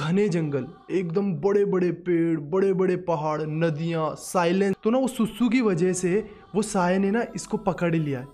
घने जंगल एकदम बड़े बड़े पेड़ बड़े बड़े पहाड़ नदियाँ साइलेंस तो ना वो सुसु की वजह से वो साय ने ना इसको पकड़ लिया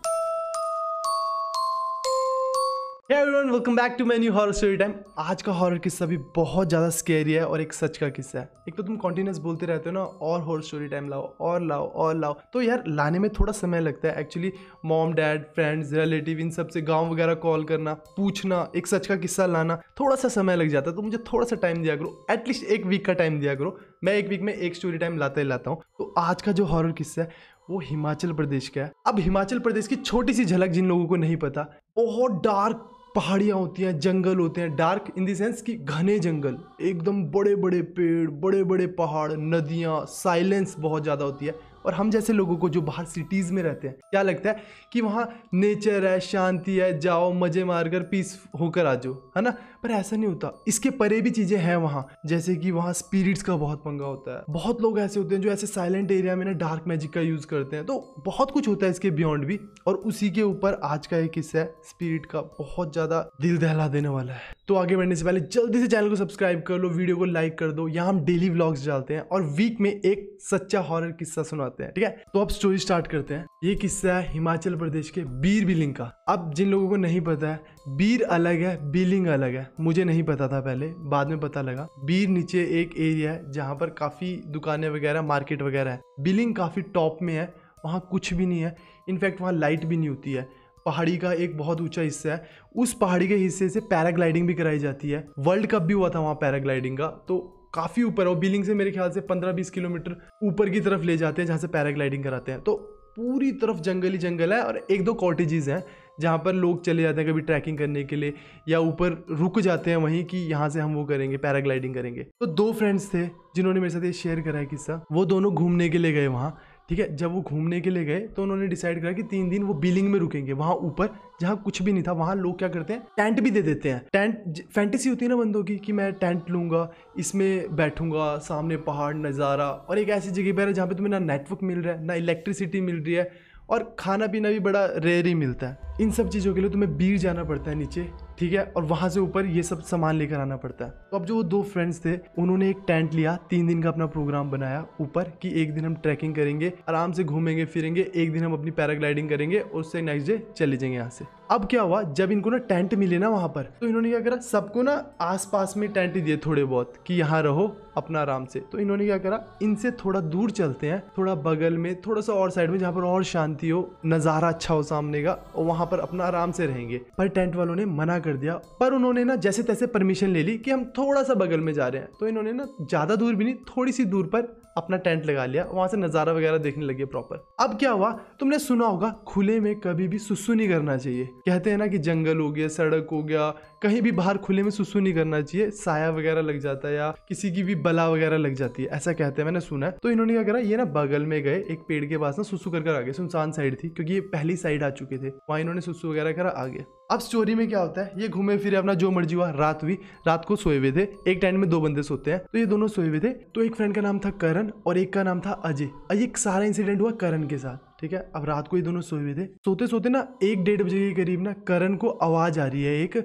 everyone, welcome back to my new horror story time आज का हॉर किस्सा भी बहुत ज़्यादा स्केरी है और एक सच का किस्सा है एक तो तुम कॉन्टिन्यूस बोलते रहते हो ना और हॉर स्टोरी टाइम लाओ और लाओ और लाओ तो यार लाने में थोड़ा समय लगता है actually mom dad friends relative इन सबसे गाँव वगैरह कॉल करना पूछना एक सच का किस्सा लाना थोड़ा सा समय लग जाता है तो मुझे थोड़ा सा टाइम दिया करो एटलीस्ट एक वीक का टाइम दिया करो मैं एक वीक में एक स्टोरी टाइम लाता ही लाता हूँ तो आज का जो हॉर किस्सा है वो हिमाचल प्रदेश का है अब हिमाचल प्रदेश की छोटी सी झलक जिन लोगों को नहीं पता बहुत डार्क पहाड़ियाँ होती हैं जंगल होते हैं डार्क इन देंस कि घने जंगल एकदम बड़े बड़े पेड़ बड़े बड़े पहाड़ नदियाँ साइलेंस बहुत ज़्यादा होती है और हम जैसे लोगों को जो बाहर सिटीज़ में रहते हैं क्या लगता है कि वहाँ नेचर है शांति है जाओ मज़े मार कर पीस होकर आ जाओ है ना पर ऐसा नहीं होता इसके परे भी चीज़ें हैं वहाँ जैसे कि वहाँ स्पिरिट्स का बहुत पंगा होता है बहुत लोग ऐसे होते हैं जो ऐसे साइलेंट एरिया में ना डार्क मैजिक का यूज़ करते हैं तो बहुत कुछ होता है इसके बियॉन्ड भी और उसी के ऊपर आज का एक हिस्सा है स्पिरिट का बहुत ज़्यादा दिल दहला देने वाला है तो आगे बढ़ने से पहले जल्दी से चैनल को सब्सक्राइब कर लो वीडियो को लाइक कर दो यहाँ हम डेली व्लॉग्स डालते हैं और वीक में एक सच्चा हॉरर किस्सा सुनाते हैं करते हैं ठीक है तो अब स्टोरी स्टार्ट करते हैं ये किस्सा है हिमाचल प्रदेश के बीर बिलिंग का अब जिन लोगों को नहीं पता है बीर अलग है बिलिंग अलग है मुझे नहीं पता था पहले बाद में पता लगा बीर नीचे एक एरिया है जहाँ पर काफ़ी दुकानें वगैरह मार्केट वगैरह है बिलिंग काफ़ी टॉप में है वहाँ कुछ भी नहीं है इनफैक्ट वहाँ लाइट भी नहीं होती है पहाड़ी का एक बहुत ऊंचा हिस्सा है उस पहाड़ी के हिस्से से पैराग्लाइडिंग भी कराई जाती है वर्ल्ड कप भी हुआ था वहाँ पैराग्लाइडिंग का तो काफ़ी ऊपर और बिलिंग से मेरे ख्याल से पंद्रह बीस किलोमीटर ऊपर की तरफ ले जाते हैं जहाँ से पैराग्लाइडिंग कराते हैं तो पूरी तरफ जंगली जंगल है और एक दो कॉटेजेस हैं जहाँ पर लोग चले जाते हैं कभी ट्रैकिंग करने के लिए या ऊपर रुक जाते हैं वहीं कि यहाँ से हम वो करेंगे पैराग्लाइडिंग करेंगे तो दो फ्रेंड्स थे जिन्होंने मेरे साथ ये शेयर करा है किस्सा वो दोनों घूमने के लिए गए वहाँ ठीक है जब वो घूमने के लिए गए तो उन्होंने डिसाइड करा कि तीन दिन वो बिलिंग में रुकेंगे वहाँ ऊपर जहाँ कुछ भी नहीं था वहाँ लोग क्या करते हैं टेंट भी दे देते हैं टेंट फैंटेसी होती है ना बंदों की कि मैं टेंट लूँगा इसमें बैठूंगा सामने पहाड़ नज़ारा और एक ऐसी जगह पर जहाँ पर तुम्हें ना नेटवर्क मिल रहा है ना इलेक्ट्रिसिटी मिल रही है और खाना पीना भी बड़ा रेयर ही मिलता है इन सब चीज़ों के लिए तुम्हें बीर जाना पड़ता है नीचे ठीक है और वहां से ऊपर ये सब सामान लेकर आना पड़ता है तो अब जो वो दो फ्रेंड्स थे उन्होंने एक टेंट लिया तीन दिन का अपना प्रोग्राम बनाया ऊपर कि एक दिन हम ट्रैकिंग करेंगे आराम से घूमेंगे फिरेंगे एक दिन हम अपनी पैराग्लाइडिंग करेंगे और उससे नेक्स्ट डे चले जाएंगे यहाँ से अब क्या हुआ जब इनको ना टेंट मिले ना वहां पर तो इन्होंने क्या करा सबको ना आस में टेंट दिए थोड़े बहुत कि यहाँ रहो अपना आराम से तो इन्होंने क्या करा इनसे थोड़ा दूर चलते हैं थोड़ा बगल में थोड़ा सा और साइड में जहाँ पर और शांति हो नज़ारा अच्छा हो सामने का और वहां पर अपना आराम से रहेंगे पर टेंट वालों ने मना कर दिया पर उन्होंने ना जैसे तैसे परमिशन ले ली कि हम थोड़ा सा बगल में जा रहे हैं तो इन्होंने ना ज़्यादा दूर भी नहीं थोड़ी सी दूर पर अपना टेंट लगा लिया वहां से नज़ारा वगैरह देखने लगे प्रॉपर अब क्या हुआ तुमने सुना होगा खुले में कभी भी सुसु नहीं करना चाहिए कहते हैं ना कि जंगल हो गया सड़क हो गया कहीं भी बाहर खुले में सुसु नहीं करना चाहिए साया वगैरह लग जाता है या किसी की भी बला वगैरह लग जाती है ऐसा कहते हैं मैंने सुना है तो इन्होंने क्या करा ये ना बगल में गए एक पेड़ के पास ना सुसु कर कर आ गए सुनसान साइड थी क्योंकि ये पहली साइड आ चुके थे वहां इन्होंने सुसु वगैरह करा आ अब स्टोरी में क्या होता है ये घूमे फिरे अपना जो मर्जी हुआ रात हुई रात को सोए हुए थे एक टेंट में दो बंदे सोते हैं तो ये दोनों सोए हुए थे तो एक फ्रेंड का नाम था करण करण और एक का नाम था अजय अजय सारा इंसिडेंट हुआ करण के साथ ठीक है अब रात को ये दोनों सोए हुए थे सोते सोते ना एक डेढ़ बजे के करीब ना करण को आवाज़ आ रही है एक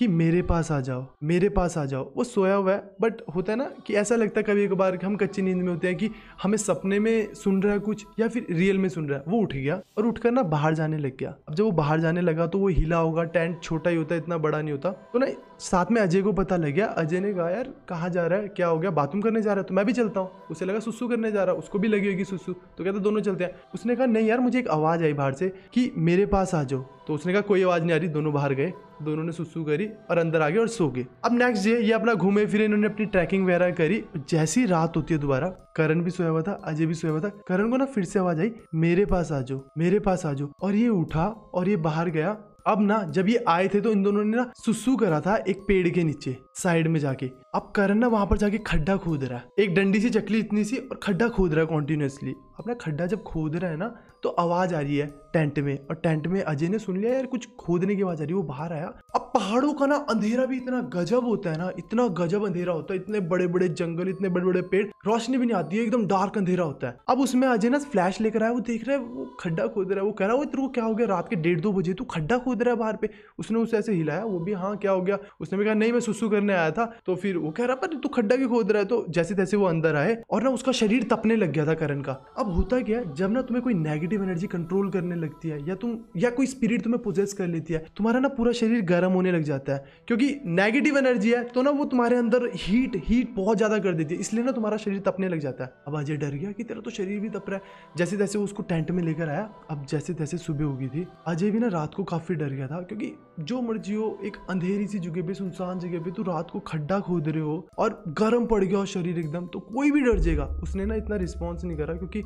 कि मेरे पास आ जाओ मेरे पास आ जाओ वो सोया हुआ है बट होता है ना कि ऐसा लगता है कभी एक बार हम कच्ची नींद में होते हैं कि हमें सपने में सुन रहा है कुछ या फिर रियल में सुन रहा है वो उठ गया और उठकर ना बाहर जाने लग गया अब जब वो बाहर जाने लगा तो वो हिला होगा टेंट छोटा ही होता है इतना बड़ा नहीं होता तो ना साथ में अजय को पता लग गया अजय ने कहा यार कहाँ जा रहा है क्या हो गया बाथरूम करने जा रहा है तो मैं भी चलता हूँ उसे लगा सुसु करने जा रहा है उसको भी लगी होगी सुसु तो कहते दोनों चलते हैं उसने कहा नहीं यार मुझे एक आवाज़ आई बाहर से कि मेरे पास आ जाओ तो उसने कहा कोई आवाज़ नहीं आ रही दोनों बाहर गए दोनों ने सुसु करी और अंदर आ गए और सो गए अब नेक्स्ट डे ये अपना घूमे फिरे इन्होंने अपनी ट्रैकिंग वगैरह करी जैसी रात होती है दोबारा करण भी सोया हुआ था अजय भी सोया हुआ था करण को ना फिर से आवाज आई मेरे पास आ जाओ मेरे पास आ जाओ और ये उठा और ये बाहर गया अब ना जब ये आए थे तो इन दोनों ने ना सुसु करा था एक पेड़ के नीचे साइड में जाके अब करण ना वहां पर जाके खड्डा खोद रहा है एक डंडी सी चकली इतनी सी और खड्डा खोद रहा है कॉन्टिन्यूसली अपना खड्डा जब खोद रहा है ना तो आवाज आ रही है टेंट में और टेंट में अजय ने सुन लिया यार कुछ खोदने की आवाज आ रही है वो बाहर आया अब पहाड़ों का ना अंधेरा भी इतना गजब होता है ना इतना गजब अंधेरा होता है इतने बड़े बड़े जंगल इतने बड़े बड़े पेड़ रोशनी भी नहीं आती है एकदम डार्क अंधेरा होता है अब उसमें अजय ना फ्लैश लेकर आया वो देख रहा है वो खड्डा खोद रहा है वो कह रहा है तेरे को क्या हो गया रात के डेढ़ दो बजे तू खड्डा खोद रहा है बाहर पे उसने उसे ऐसे हिलाया वो भी हाँ क्या हो गया उसने भी कहा नहीं मैं सुसु करने आया था तो फिर वो कह रहा पर तू खड्डा क्यों खोद रहा है तो जैसे तैसे वो अंदर आए और ना उसका शरीर तपने लग गया था करण का अब होता क्या जब ना तुम्हें कोई नेगेटिव एनर्जी कंट्रोल करने लगती है या तुम या कोई स्पिरिट तुम्हें पोजेस कर लेती है तुम्हारा ना पूरा शरीर गर्म होने लग जाता है क्योंकि नेगेटिव एनर्जी है तो ना वो तुम्हारे अंदर हीट हीट बहुत ज़्यादा कर देती है इसलिए ना तुम्हारा शरीर तपने लग जाता है अब अजय डर गया कि तेरा तो शरीर भी तप रहा है जैसे तैसे वो उसको टेंट में लेकर आया अब जैसे तैसे सुबह हो गई थी अजय भी ना रात को काफ़ी डर गया था क्योंकि जो मर्जी हो एक अंधेरी सी जगह पे सुनसान जगह पे तू रात को खड्डा खोद दे रहे हो और गर्म पड़ गया हो शरीर एकदम तो कोई भी डर जाएगा उसने ना इतना रिस्पॉन्स नहीं करा क्योंकि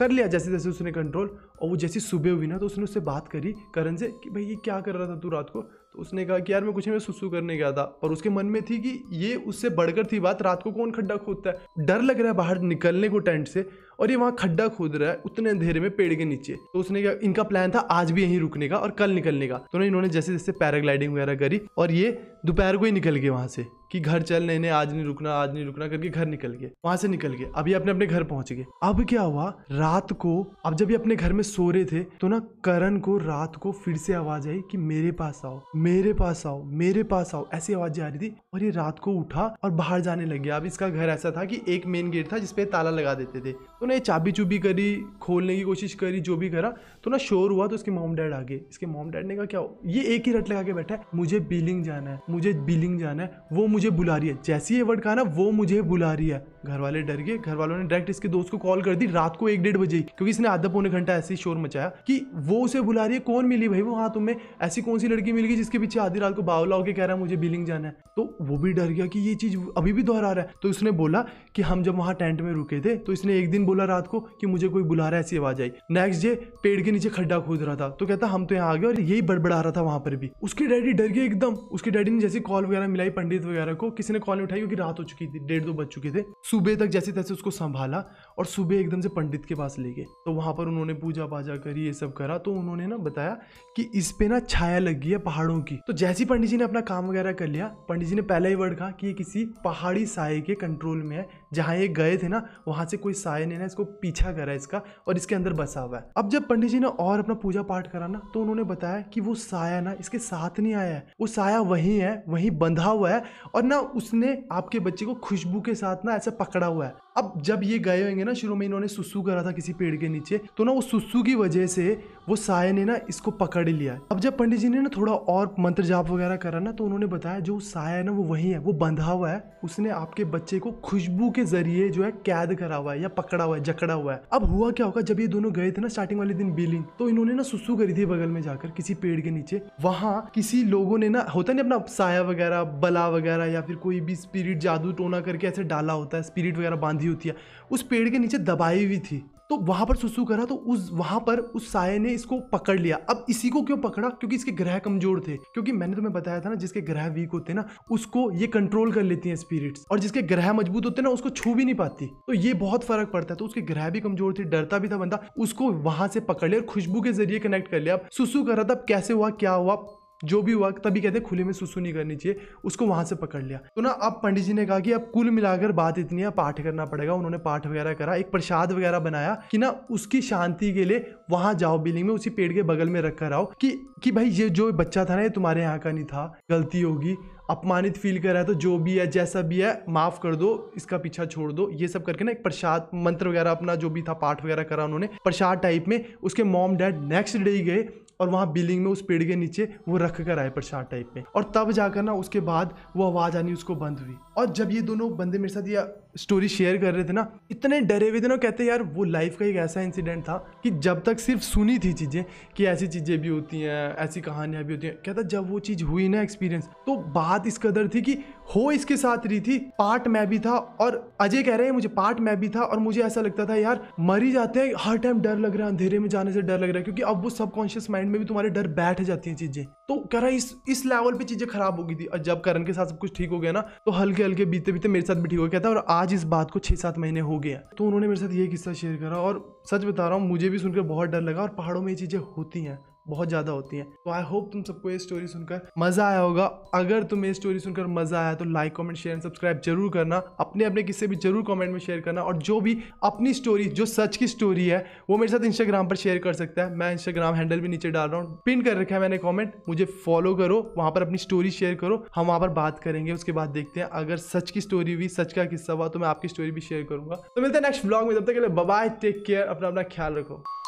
कर लिया जैसे जैसे उसने कंट्रोल और वो जैसी सुबह हुई ना तो उसने उससे बात करी करण से कि भाई ये क्या कर रहा था तू रात को तो उसने कहा कि यार मैं कुछ नहीं सुसु करने गया था पर उसके मन में थी कि ये उससे बढ़कर थी बात रात को कौन खड्डा खोदता है डर लग रहा है बाहर निकलने को टेंट से और ये वहाँ खड्डा खोद रहा है उतने अंधेरे में पेड़ के नीचे तो उसने क्या इनका प्लान था आज भी यहीं रुकने का और कल निकलने का तो इन्होंने जैसे जैसे पैराग्लाइडिंग वगैरह करी और ये दोपहर को ही निकल गए वहाँ से कि घर चल नहीं नहीं आज नहीं रुकना आज नहीं रुकना करके घर निकल गए वहां से निकल गए अभी अपने अपने घर पहुंच गए अब क्या हुआ रात को अब जब ये अपने घर में सो रहे थे तो ना करण को रात को फिर से आवाज आई कि मेरे पास आओ मेरे पास आओ मेरे पास आओ ऐसी आवाज़ आ रही थी और ये रात को उठा और बाहर जाने लग गया अब इसका घर ऐसा था कि एक मेन गेट था जिसपे ताला लगा देते थे तो ना ये चाबी चुबी करी खोलने की कोशिश करी जो भी करा तो ना शोर हुआ तो इसके मोम डैड आ गए इसके मोम डैड ने कहा क्या हो ये एक ही रट लगा के बैठा है मुझे बिलिंग जाना है मुझे बिलिंग जाना है वो मुझे बुला रही है जैसी ये वर्ड कहा ना वो मुझे बुला रही है घर वाले डर गए घर वालों ने डायरेक्ट इसके दोस्त को कॉल कर दी रात को एक डेढ़ बजे क्योंकि इसने आधा पौने घंटा ऐसे शोर मचाया कि वो उसे बुला रही है कौन मिली भाई वो हाँ तुम्हें ऐसी कौन सी लड़की मिल गई जिसके पीछे आधी रात को बावला होकर कह रहा है मुझे बिलिंग जाना है तो वो भी डर गया कि ये चीज़ अभी भी दोहरा रहा है तो उसने बोला कि हम जब वहां टेंट में रुके थे तो इसने एक दिन बोला रात को कि मुझे कोई बुला रहा है ऐसी आवाज़ आई नेक्स्ट डे पेड़ के नीचे खड्डा खोद रहा था तो कहता हम तो यहाँ आ गए और यही बड़बड़ा रहा था वहाँ पर भी उसके डैडी डर गए एकदम उसके डैडी ने जैसे कॉल वगैरह मिलाई पंडित वगैरह को किसी ने कॉल उठाई क्योंकि रात हो चुकी थी डेढ़ दो बज चुके थे सुबह तक जैसे तैसे उसको संभाला और सुबह एकदम से पंडित के पास ले गए तो वहाँ पर उन्होंने पूजा पाजा करी ये सब करा तो उन्होंने ना बताया कि इस पे ना छाया लगी है पहाड़ों की तो जैसे ही पंडित जी ने अपना काम वगैरह कर लिया पंडित जी ने पहला ही वर्ड कहा कि ये किसी पहाड़ी साय के कंट्रोल में है जहाँ ये गए थे ना वहाँ से कोई साय ने ना इसको पीछा करा इसका और इसके अंदर बसा हुआ है अब जब पंडित जी ने और अपना पूजा पाठ करा ना तो उन्होंने बताया कि वो साया ना इसके साथ नहीं आया है वो साया वहीं है वहीं बंधा हुआ है और ना उसने आपके बच्चे को खुशबू के साथ ना ऐसा पकड़ा हुआ है अब जब ये गए होंगे ना शुरू में इन्होंने सुसु करा था किसी पेड़ के नीचे तो ना वो सुसु की वजह से वो साय ने ना इसको पकड़ लिया अब जब पंडित जी ने ना थोड़ा और मंत्र जाप वगैरह करा ना तो उन्होंने बताया जो साया है ना वो वही है वो बंधा हुआ है उसने आपके बच्चे को खुशबू के जरिए जो है कैद करा हुआ है या पकड़ा हुआ है जकड़ा हुआ है अब हुआ क्या होगा जब ये दोनों गए थे ना स्टार्टिंग वाले दिन बिलिंग तो इन्होंने ना सुसू करी थी बगल में जाकर किसी पेड़ के नीचे वहां किसी लोगों ने ना होता नहीं अपना साया वगैरह बला वगैरह या फिर कोई भी स्पिरिट जादू टोना करके ऐसे डाला होता है स्पिरिट वगैरह बांधी होती है उस पेड़ के नीचे दबाई हुई थी तो वहां पर सुसु करा तो उस वहां पर उस साय ने इसको पकड़ लिया अब इसी को क्यों पकड़ा क्योंकि इसके ग्रह कमजोर थे क्योंकि मैंने तुम्हें बताया था ना जिसके ग्रह वीक होते ना उसको ये कंट्रोल कर लेती हैं स्पिरिट्स और जिसके ग्रह मजबूत होते ना उसको छू भी नहीं पाती तो ये बहुत फर्क पड़ता है तो उसके ग्रह भी कमजोर थे डरता भी था बंदा उसको वहां से पकड़ लिया और खुशबू के जरिए कनेक्ट कर लिया अब सुसु कर रहा था अब कैसे हुआ क्या हुआ जो भी हुआ तभी कहते हैं खुले में सुसु नहीं करनी चाहिए उसको वहाँ से पकड़ लिया तो ना अब पंडित जी ने कहा कि अब कुल मिलाकर बात इतनी है पाठ करना पड़ेगा उन्होंने पाठ वगैरह करा एक प्रसाद वगैरह बनाया कि ना उसकी शांति के लिए वहाँ जाओ बिल्डिंग में उसी पेड़ के बगल में रख कर आओ कि, कि भाई ये जो बच्चा था ना ये तुम्हारे यहाँ का नहीं था गलती होगी अपमानित फील कर रहा है तो जो भी है जैसा भी है माफ़ कर दो इसका पीछा छोड़ दो ये सब करके ना एक प्रसाद मंत्र वगैरह अपना जो भी था पाठ वगैरह करा उन्होंने प्रसाद टाइप में उसके मॉम डैड नेक्स्ट डे ही गए और वहाँ बिलिंग में उस पेड़ के नीचे वो रख कर आए प्रसाद टाइप में और तब जाकर ना उसके बाद वो आवाज़ आनी उसको बंद हुई और जब ये दोनों बंदे मेरे साथ ये स्टोरी शेयर कर रहे थे ना इतने डरे हुए थे ना कहते यार वो लाइफ का एक ऐसा इंसिडेंट था कि जब तक सिर्फ सुनी थी चीज़ें कि ऐसी चीज़ें भी होती हैं ऐसी कहानियाँ भी होती हैं कहता जब वो चीज़ हुई ना एक्सपीरियंस तो बात इस कदर थी कि हो इसके साथ रही थी पार्ट मैं भी था और अजय कह रहे हैं मुझे पार्ट मैं भी था और मुझे ऐसा लगता था यार मरी जाते हैं हर टाइम डर लग रहा है अंधेरे में जाने से डर लग रहा है क्योंकि अब वो सबकॉन्शियस माइंड में भी तुम्हारे डर बैठ जाती हैं चीज़ें तो कह रहा है इस इस लेवल पे चीज़ें खराब हो गई थी जब करण के साथ सब कुछ ठीक हो गया ना तो हल्के हल्के बीते बीते मेरे साथ भी ठीक हो गया था और आज इस बात को छह सात महीने हो गया तो उन्होंने मेरे साथ ये किस्सा शेयर करा और सच बता रहा हूँ मुझे भी सुनकर बहुत डर लगा और पहाड़ों में ये चीज़ें होती हैं बहुत ज़्यादा होती हैं तो आई होप तुम सबको ये स्टोरी सुनकर मज़ा आया होगा अगर तुम्हें ये स्टोरी सुनकर मज़ा आया तो like comment share and subscribe जरूर करना अपने अपने किस्से भी जरूर कमेंट में शेयर करना और जो भी अपनी स्टोरी जो सच की स्टोरी है वो मेरे साथ इंस्टाग्राम पर शेयर कर सकता है मैं इंस्टाग्राम हैंडल भी नीचे डाल रहा हूँ पिन कर रखा है मैंने कॉमेंट मुझे फॉलो करो वहाँ पर अपनी स्टोरी शेयर करो हम वहाँ पर बात करेंगे उसके बाद देखते हैं अगर सच की स्टोरी हुई सच का किस्सा हुआ तो मैं आपकी स्टोरी भी शेयर करूँगा तो मिलते हैं नेक्स्ट ब्लॉग में तब तक के लिए बाय टेक केयर अपना अपना ख्याल रखो